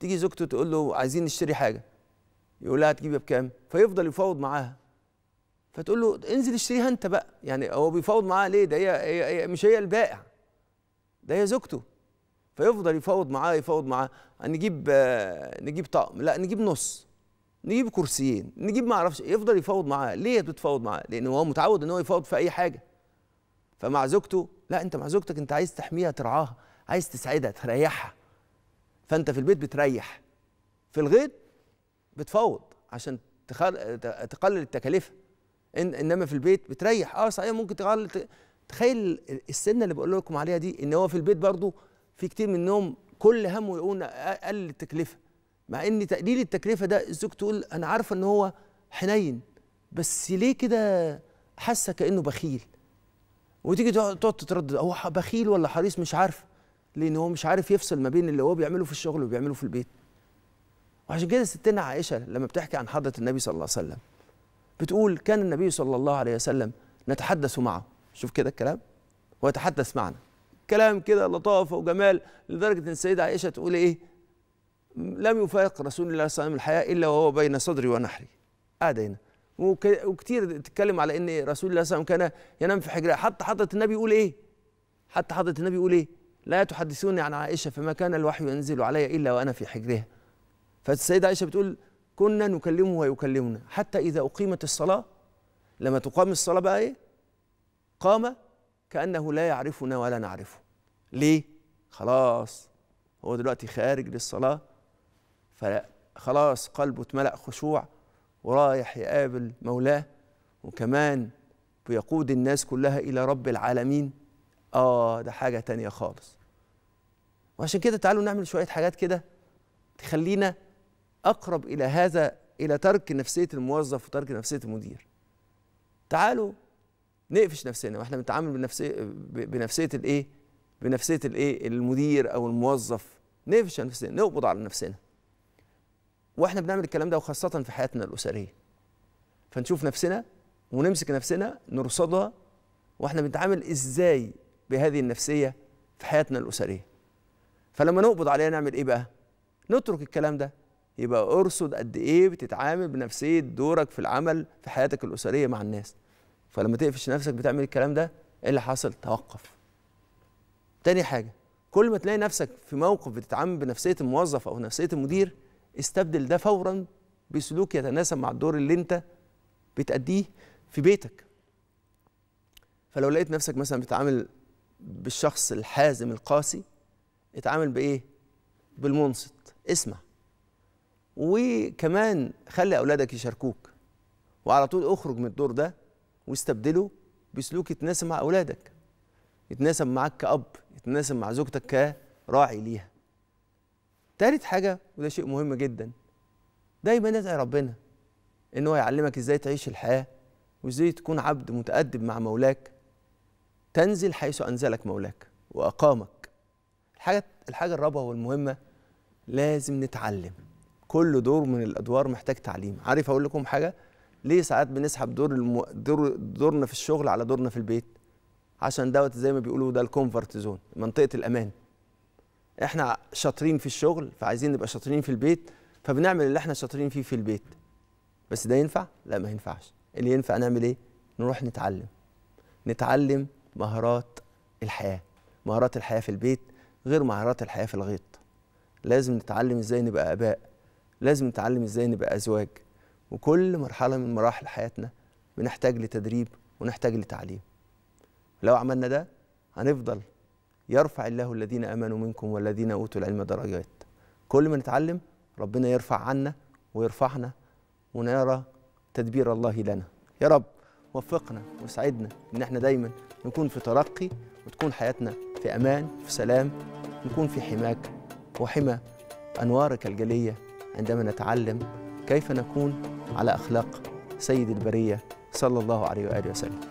تيجي زوجته تقول له عايزين نشتري حاجه يقول لها هتجيبها بكام فيفضل يفاوض معاها فتقول له انزل اشتريها انت بقى يعني هو بيفاوض معاها ليه ده هي, هي, مش هي البائع ده هي زوجته فيفضل يفاوض معاها يفاوض معاها نجيب نجيب طقم لا نجيب نص نجيب كرسيين نجيب ما اعرفش يفضل يفاوض معاها ليه بتتفاوض معاها لان هو متعود ان هو يفاوض في اي حاجه فمع زوجته لا انت مع زوجتك انت عايز تحميها ترعاها عايز تسعدها تريحها فانت في البيت بتريح في الغيط بتفوض عشان تخل... تقلل التكاليف إن... انما في البيت بتريح اه صحيح ممكن تقلل تخيل السنه اللي بقول لكم عليها دي ان هو في البيت برضو في كتير منهم كل همه يقول اقلل التكلفه مع ان تقليل التكلفه ده الزوج تقول انا عارفه ان هو حنين بس ليه كده حاسه كانه بخيل وتيجي تقعد تتردد هو بخيل ولا حريص مش عارفه لان هو مش عارف يفصل ما بين اللي هو بيعمله في الشغل وبيعمله في البيت وعشان كده ستنا عائشه لما بتحكي عن حضره النبي صلى الله عليه وسلم بتقول كان النبي صلى الله عليه وسلم نتحدث معه شوف كده الكلام ويتحدث معنا كلام كده لطافه وجمال لدرجه ان السيده عائشه تقول ايه لم يفارق رسول الله صلى الله عليه وسلم الحياه الا وهو بين صدري ونحري قاعد هنا وكتير تتكلم على ان رسول الله صلى الله عليه وسلم كان ينام في حجره حتى حضره النبي يقول ايه حتى حضره النبي يقول ايه لا تحدثوني عن عائشة فما كان الوحي ينزل علي إلا وأنا في حجرها فالسيدة عائشة بتقول كنا نكلمه ويكلمنا حتى إذا أقيمت الصلاة لما تقام الصلاة بقى إيه قام كأنه لا يعرفنا ولا نعرفه ليه خلاص هو دلوقتي خارج للصلاة فخلاص قلبه اتملأ خشوع ورايح يقابل مولاه وكمان بيقود الناس كلها إلى رب العالمين آه ده حاجة تانية خالص وعشان كده تعالوا نعمل شويه حاجات كده تخلينا اقرب الى هذا الى ترك نفسيه الموظف وترك نفسيه المدير تعالوا نقفش نفسنا واحنا بنتعامل بنفسيه بنفسيه الايه بنفسيه الايه المدير او الموظف نقفش نفسنا نقبض على نفسنا واحنا بنعمل الكلام ده وخاصه في حياتنا الاسريه فنشوف نفسنا ونمسك نفسنا نرصدها واحنا بنتعامل ازاي بهذه النفسيه في حياتنا الاسريه فلما نقبض عليها نعمل ايه بقى نترك الكلام ده يبقى ارصد قد ايه بتتعامل بنفسيه دورك في العمل في حياتك الاسريه مع الناس فلما تقفش نفسك بتعمل الكلام ده ايه اللي حصل توقف تاني حاجه كل ما تلاقي نفسك في موقف بتتعامل بنفسيه الموظف او نفسيه المدير استبدل ده فورا بسلوك يتناسب مع الدور اللي انت بتأديه في بيتك فلو لقيت نفسك مثلا بتتعامل بالشخص الحازم القاسي اتعامل بايه بالمنصت اسمع وكمان خلي اولادك يشاركوك وعلى طول اخرج من الدور ده واستبدله بسلوك يتناسب مع اولادك يتناسب معاك كاب يتناسب مع زوجتك كراعي ليها تالت حاجه وده شيء مهم جدا دايما ادعي ربنا ان هو يعلمك ازاي تعيش الحياه وازاي تكون عبد متأدب مع مولاك تنزل حيث انزلك مولاك واقامك الحاجه الحاجه الرابعه والمهمه لازم نتعلم كل دور من الادوار محتاج تعليم عارف اقول لكم حاجه ليه ساعات بنسحب دور, الم... دور دورنا في الشغل على دورنا في البيت عشان دوت زي ما بيقولوا ده الكومفورت زون منطقه الامان احنا شاطرين في الشغل فعايزين نبقى شاطرين في البيت فبنعمل اللي احنا شاطرين فيه في البيت بس ده ينفع لا ما ينفعش اللي ينفع نعمل ايه نروح نتعلم نتعلم مهارات الحياه مهارات الحياه في البيت غير مهارات الحياه في الغيط لازم نتعلم ازاي نبقى اباء لازم نتعلم ازاي نبقى ازواج وكل مرحله من مراحل حياتنا بنحتاج لتدريب ونحتاج لتعليم لو عملنا ده هنفضل يرفع الله الذين امنوا منكم والذين اوتوا العلم درجات كل ما نتعلم ربنا يرفع عنا ويرفعنا ونرى تدبير الله لنا يا رب وفقنا وسعدنا ان احنا دايما نكون في ترقي وتكون حياتنا في أمان في سلام نكون في حماك وحمى أنوارك الجلية عندما نتعلم كيف نكون على أخلاق سيد البرية صلى الله عليه وآله وسلم